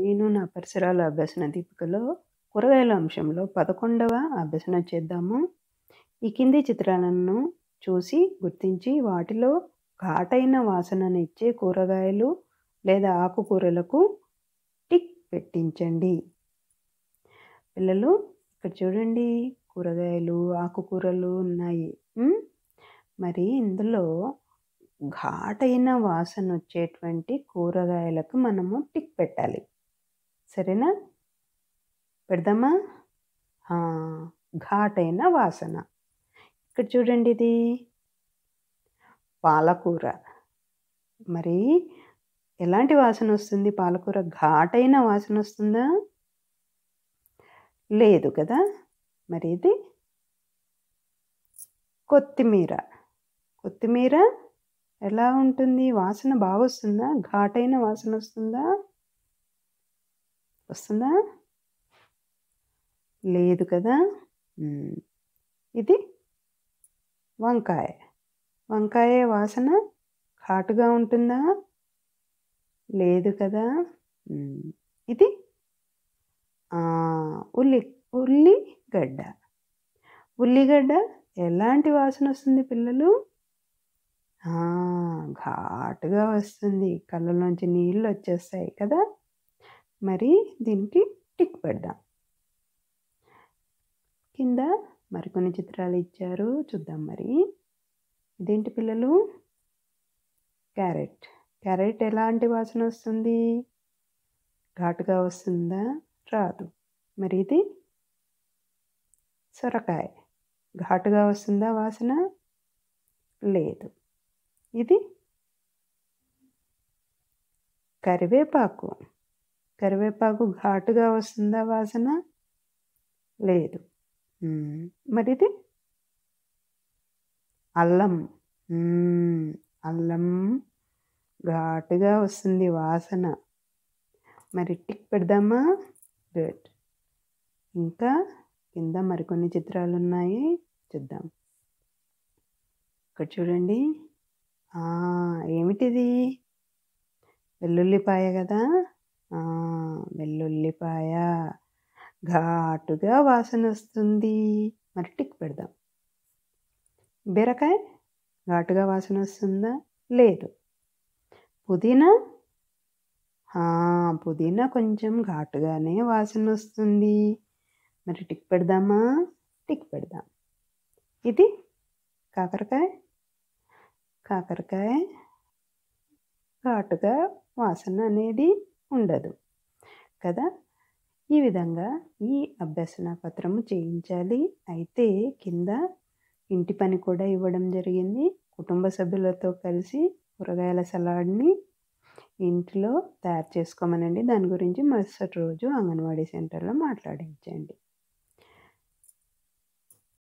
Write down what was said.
నేను నా పరిసరాల అభ్యసన దీపికలో కూరగాయల అంశంలో పదకొండవ అభ్యసన చేద్దాము ఈ కింది చిత్రాలను చూసి గుర్తించి వాటిలో ఘాటైన వాసననిచ్చే కూరగాయలు లేదా ఆకుకూరలకు టిక్ పెట్టించండి పిల్లలు ఇక్కడ చూడండి కూరగాయలు ఆకుకూరలు ఉన్నాయి మరి ఇందులో ఘాటైన వాసన వచ్చేటువంటి కూరగాయలకు మనము టిక్ పెట్టాలి సరేనా పెడదామా ఘాటైన వాసన ఇక్కడ చూడండి ఇది పాలకూర మరి ఎలాంటి వాసన వస్తుంది పాలకూర ఘాటైన వాసన వస్తుందా లేదు కదా మరి ఇది కొత్తిమీర కొత్తిమీర ఎలా ఉంటుంది వాసన బాగా వస్తుందా ఘాటైన వాసన వస్తుందా వస్తుందా లేదు కదా ఇది వంకాయ వంకాయ వాసన ఘాటుగా ఉంటుందా లేదు కదా ఇది ఉల్లి ఉల్లిగడ్డ ఉల్లిగడ్డ ఎలాంటి వాసన వస్తుంది పిల్లలు ఘాటుగా వస్తుంది. కళ్ళలోంచి వచ్చేస్తాయి కదా! మరి దీనికి టిక్ పెడదాం. కింద మరికొన్ని చిత్రాలు ఇచ్చారు. చూద్దాం మరి. ఇదేంటి పిల్లలు? క్యారెట్. క్యారెట్ ఎలాంటి వాసన వస్తుంది ఘాటుగా వస్తుందా? రాదు. మరి ఇది? సొరకాయ. ఘాటుగా వస్తుందా వాసన? లేదు. ఇది కరివేపాకు కరివేపాకు ఘాటుగా వస్తుందా వాసన లేదు మరి ఇది అల్లం అల్లం ఘాటుగా వస్తుంది వాసన మరి టిక్ పెడదామా గుడ్ ఇంకా కింద మరికొన్ని చిత్రాలు ఉన్నాయి చూద్దాం ఇక్కడ చూడండి ఏమిటిది? వెల్లుల్లిపాయ కదా వెల్లుల్లిపాయ. ఘాటుగా వాసన వస్తుంది మరి టిక్ పెడదాం. బీరకాయ? ఘాటుగా వాసన వస్తుందా లేదు. పుదీనా? పుదీనా కొంచెం ఘాటుగానే వాసన వస్తుంది మరి టిక్ పెడదామా? టిక్ పెడదాం. ఇది? కాకరకాయ? కాకరకాయ ఘాటుగా వాసన అనేది ఉండదు కదా ఈ విధంగా ఈ అభ్యసన పత్రము చేయించాలి అయితే కింద ఇంటి పని కూడా ఇవ్వడం జరిగింది కుటుంబ సభ్యులతో కలిసి కూరగాయల సలాడ్ని ఇంట్లో తయారు చేసుకోమనండి దాని గురించి మరుసటి రోజు అంగన్వాడీ సెంటర్లో మాట్లాడించండి